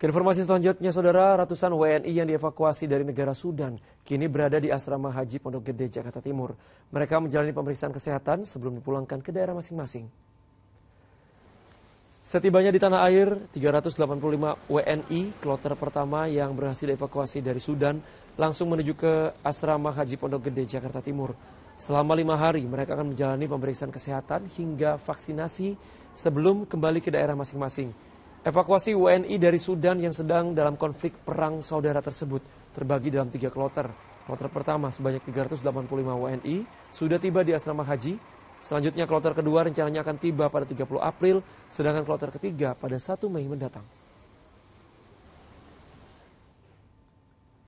Ke informasi selanjutnya, saudara, ratusan WNI yang dievakuasi dari negara Sudan kini berada di asrama Haji Pondok Gede, Jakarta Timur. Mereka menjalani pemeriksaan kesehatan sebelum dipulangkan ke daerah masing-masing. Setibanya di tanah air, 385 WNI kloter pertama yang berhasil dievakuasi dari Sudan langsung menuju ke asrama Haji Pondok Gede, Jakarta Timur. Selama lima hari, mereka akan menjalani pemeriksaan kesehatan hingga vaksinasi sebelum kembali ke daerah masing-masing. Evakuasi WNI dari Sudan yang sedang dalam konflik perang saudara tersebut terbagi dalam tiga kloter. Kloter pertama sebanyak 385 WNI sudah tiba di asrama haji. Selanjutnya kloter kedua rencananya akan tiba pada 30 April, sedangkan kloter ketiga pada 1 Mei mendatang.